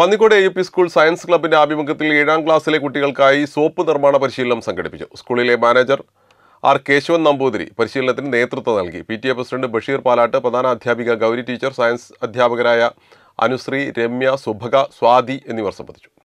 Pannikode A U P school science ക്ലബിന്റെ ആഭിമുഖ്യത്തിൽ ഏഴാം ക്ലാസ്സിലെ കുട്ടികൾക്കായി സോപ്പ് നിർമ്മാണ പരിശീലനം സംഘടിപ്പിച്ചു സ്കൂളിലെ മാനേജർ ആർ കേശവൻ നമ്പൂതിരി പരിശീലനത്തിന് നേതൃത്വം നൽകി P T A president Basheer Palatt പ്രധാന അധ്യാപിക ഗൗരി ടീച്ചർ സയൻസ് അധ്യാപകരായ അനുശ്രീ രമ്യ സുഭക സ്വാതി എന്നിവർ സംബന്ധിച്ചു